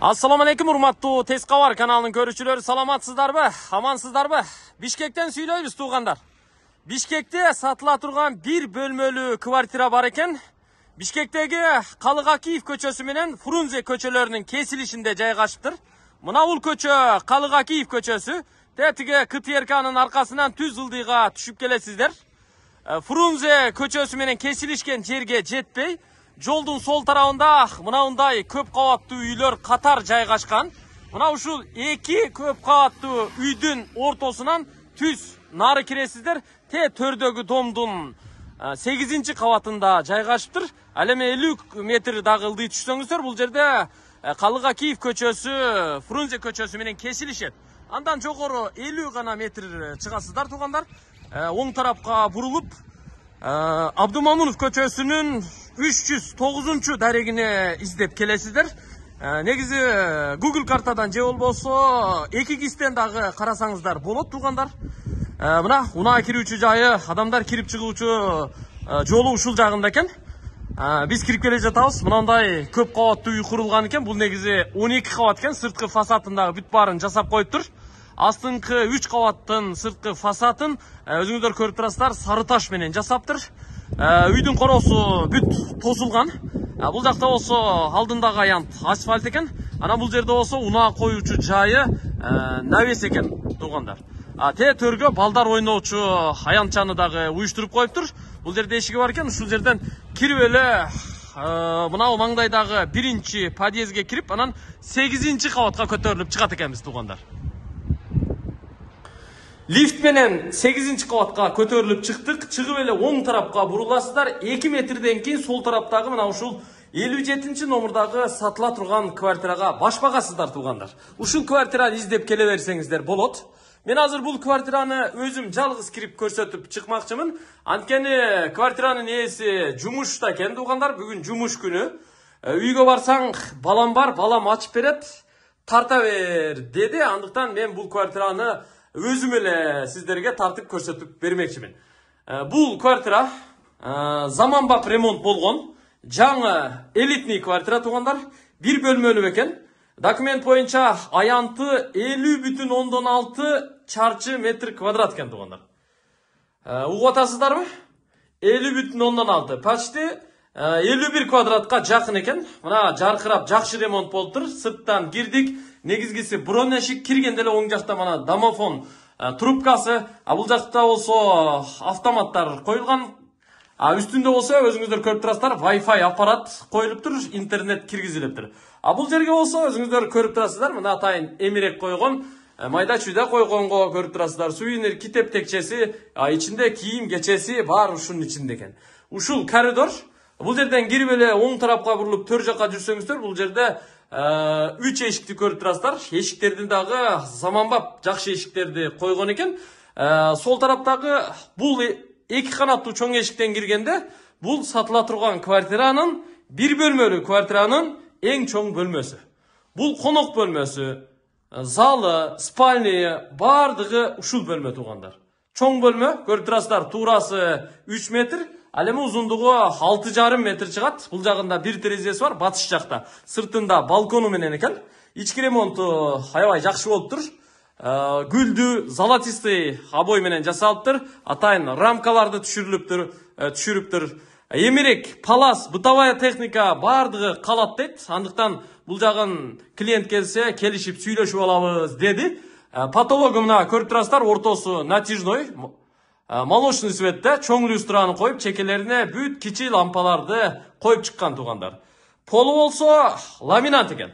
Assalomu alaykum hurmatli Tezqovar kanalining ko'ruvchilari, salomatsizlarmi? Amansizlarmi? Bishkekdan suylaymiz tug'anlar. Bishkekda sotila turgan bir bo'lmali kvartira bor ekan. Bishkekdagi Qalig'akiyev ko'chasi bilan Frunze ko'chalarining kesilishida joylashibdir. Mana ul ko'cha Qalig'akiyev ko'chasi. Tetiga KTRKning arkasından tuz ildiga tushib kelasizlar. E, Frunze ko'chasi bilan kesilishgan yerga jetpay жолдың сол тарауында мынауындай көп қабатты үйлер қатар жайғашқан мынау ушул эки көп кабаттуу үйдүн ортосунан түз нары киресиздер те төрдөгү домдун э, сегизинчи кабатында жайгашыптыр ал эми элүү метр дагы ылдый түшсөңүздөр бул жерде э, қалығакиев көчөсү фрунзе көчөсү менен кесилишет андан жогору элүү ғана метр шығасыздар туғандар э, оң тарапқа бурулуп абдумамунов көчөсүнүн үч жүз тогузунчу дарегине издеп келесиздер негизи google картадан же болбосо эки дагы карасаңыздар болот туугандар мына унаа кирүүчү жайы адамдар кирип чыгуучу жолу ушул жагында экен биз кирип келе жатабыз мынандай көп кабаттуу үй курулган экен бул негизи он эки кабат экен сырткы фасадын дагы бүт баарын жасап коюптур астыңкы үч кабаттын сырткы фасадын өзүңүздөр көрүп турасыздар сары таш менен жасаптыр Ә, үйдің құрылысы бүт тозылған ә, бұл жақта осы алдындағы аянт асфальт екен ана бұл жерде осы уна қоюшы жайы ә, навес екен туғандар те төргі балдар ойноочу дағы дагы қойып тұр бұл жерде эшиги бар екен ушул жерден кирип эле мынау маңдайдагы биринчи подъездге кіріп анан сегизинчи кабатка көтөрүлүп чыгат экенбиз туугандар лифтменен сегизинчи қабатқа көтеріліп шықтық шығып эле оң тарапқа буруласыздар эки метрден кейін сол тараптағы мына ушул элүү жетинчи номурдагы сатыла турган квартирага баш багасыздар туугандар ушул квартираны издеп келе берсеңиздер болот мен азыр бул квартираны өзүм жалгыз кирип көрсөтүп чыкмакчымын анткени квартиранын ээси жумушта экен туугандар бүгүн жумуш күнү ә, үйгө барсаң балам бар балам ачып берет тарта бер деди андыктан мен бул квартираны өзім эле сіздерге тартып көрсөтүп бермекчимин бул квартира заманбап ремонт болгон жаңы элитный квартира туугандар бир бөлмөлүү экен документ боюнча аянты элүү бүтүн ондон алты чарчы метр квадрат экен туугандар угуп атасыздарбы элүү бүтүн ондон алты почти 51 э, бир квадратка жакын экен мына жаркырап жақсы ремонт болуптур сырттан кирдик негизгиси бронь ящик киргенде оң жақта мына домофон э, трубкасы а бул жакта болсо э, автоматтар қойылған а үстүндө болсо өзүңүздөр көрүп турасыздар wi-fi аппарат тұр интернет киргизилиптир а бул жерге болсо өзіңіздер көріп турасыздар мына атайын эмерек койгон майда чүйдө койгонго көріп турасыздар сувенир китеп текчеси ичинде кийим кечеси баары ушунун ичинде экен ушул коридор бұл жерден кирип эле оң тарапқа бурулуп төр жаққа жүрсөңүздөр бұл жерде ә, үч эшикти көріп тұрасыздар эшиктерди дағы заманбап жақсы эшиктерди қойған экен ә, сол тараптағы бұл екі қанатты чоң эшиктен кіргенде бұл сатыла тұрған квартираның бір бөлмөлүү квартираның эң чоң бөлмесі. Бұл қонақ бөлмесі залы спальня бардығы ушул бөлме туугандар чоң бөлме көріп тұрасыздар туурасы үч метр ал эми узундугу алты жарым метр чыгат бул жагында бир терезеси бар батыш жакта сыртында балкону менен экен ички ремонту аябай жакшы болуптур ә, гүлдү золотистый обой менен жасалыптыр атайын рамкаларды түшүрүлүптүр ә, түшүрүптүр эмирек палас бытовая техника баардыгы калат дейт андыктан бул жагын клиент келсе келишип сүйлөшүп алабыз деди ә, потологу мына көрүп турасыздар ортосу натяжной Э, молочный светте чоң люстраны қойып, чекелеріне бүт кичи лампаларды қойып чыккан туғандар. полу болсо ламинант екен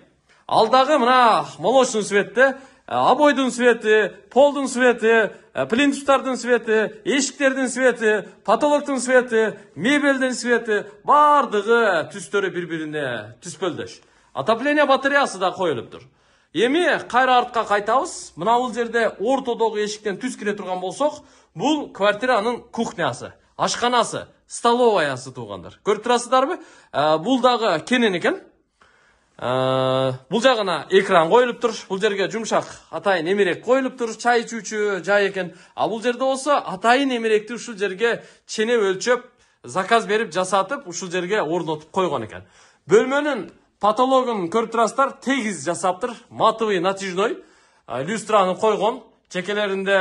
Алдағы дагы мына молочный светте э, обойдун свети полдың свети э, плинтустардың свети эшиктердин свети потолоктун свети мебелдин свети бардығы түстөрү бір біріне түспөлдөш отопление батареясы да тұр эми қайра артқа кайтабыз мына бул жерде ортодоғы эшиктен түз кіре тұрған болсок бұл квартираның кухнясы ашканасы столоваясы туугандар көрүп турасыздарбы ә, бул дагы кенен екен ә, бұл жағына экран тұр, бұл жерге жумшак атайын қойылып тұр, чай ичүүчү жай екен а бұл жерде осы атайын эмеректи ушул жерге чене өлчөп заказ беріп жасатып ушул жерге орнотуп қойған екен. бөлмөнүн патологын көріп тегіз жасаптыр, тұр матовый натяжной люстраны қойған чекелерінде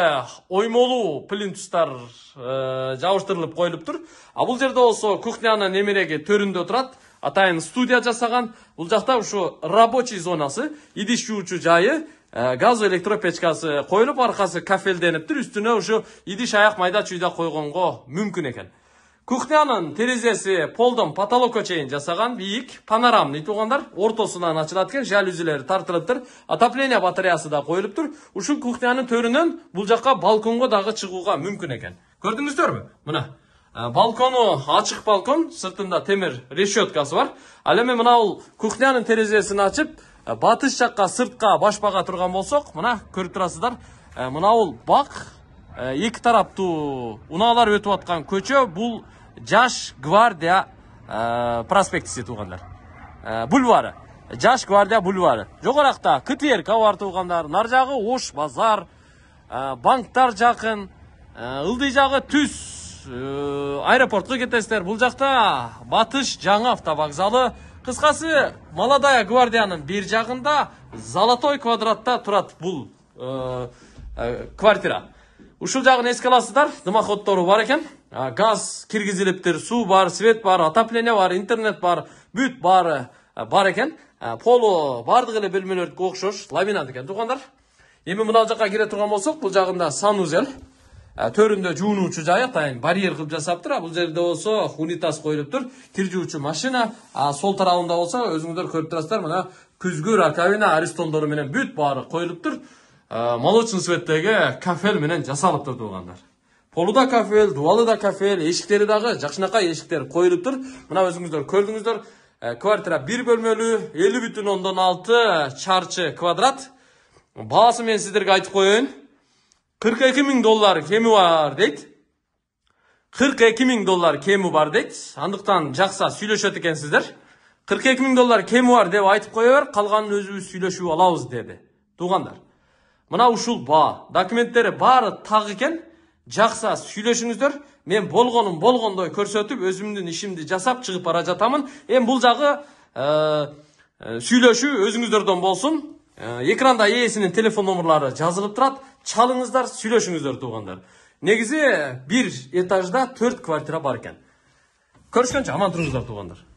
оймолу плинтустар ә, жабыштырылып қойылып тұр а бұл жерде осы кухняны немереге төрінде тұрады атайын студия жасаған бұл жақта ушу рабочий зонасы идиш жуучу жайы газ электропечкасы қойылып арқасы кафелденип тұр үстіне ушу идиш аяқ майда чүйдө койгонго мүмкін екен кухнянын терезеси полдон потолокко чейин жасаган бийик панорамный туугандар ортосунан ачылат экен жалюзилери тартылыптыр отопление батареясы да коюлуптур ушул кухнянын төрүнөн бул жака балконго дагы чыгууга мүмкүн экен көрдүңүздөрбү мына балкону ачык балкон сыртында темир решеткасы бар ал эми мына бул кухнянын терезесин ачып батыш жакка сыртка башпага турган болсок мына көрүп турасыздар мына бул бак эки тараптуу унаалар өтүп аткан көчө бул жаш гвардия э, проспектиси туугандар э, бульвары жаш гвардия бульвары жогоракта ктрк бар туугандар нар жагы ош базар э, банктар жакын ылдый жагы түз аэропортко кетесиздер Бұл жақта батыш жаңы автовокзалы Қысқасы молодая Гвардияның бер жағында золотой квадратта турат бул квартира ушул жагын эске аласыздар дымоходдору бар экен газ киргизилиптир суу бар свет бар отопление бар интернет бар бүт баары бар экен полу баардык эле бөлмөлөрдүкү окшош ламинат экен туугандар эми мына жака кире турган болсок бул жагында санузел төрүндө жуунуучу жай атайын барьер кылып жасаптыр а бул жерде болсо унитаз коюлуптур жуучу машина а сол тарабында болсо өзүңүздөр көрүп турасыздар мына күзгү раковина аристондору менен бүт баары коюлуптур Э, молочный светтегі кафел менен жасалып тұр туғандар полу да кафел дубалы да кафел эшиктери дагы жакшынакай эшиктер коюлуп тур мына өзүңүздөр көрдүңүздөр э, квартира бир бөлмөлүү элүү бүтүн ондон алты чарчы квадрат баасы мен сиздерге айтып коеюн кырк эки миң доллар кеми бар дейт кырк эки миң доллар кеми бар дейт андыктан жакса сүйлөшөт экенсиздер кырк эки миң доллар кеми бар деп айтып кое бер калганын өзүбүз сүйлөшүп алабыз деди туугандар мына ушул баа документтери баары так экен жакса сүйлөшүңүздөр мен болгонун болгондой көрсөтүп өзүмдүн ишимди жасап чыгып бара жатамын эми бул жагы ә, ә, сүйлөшүү өзүңүздөрдөн болсун ә, экранда ээсинин телефон номерлары жазылып турат чалыңыздар сүйлөшүңүздөр туугандар негизи бир этажда төрт квартира бар экен көрүшкөнчө аман туруңуздар туугандар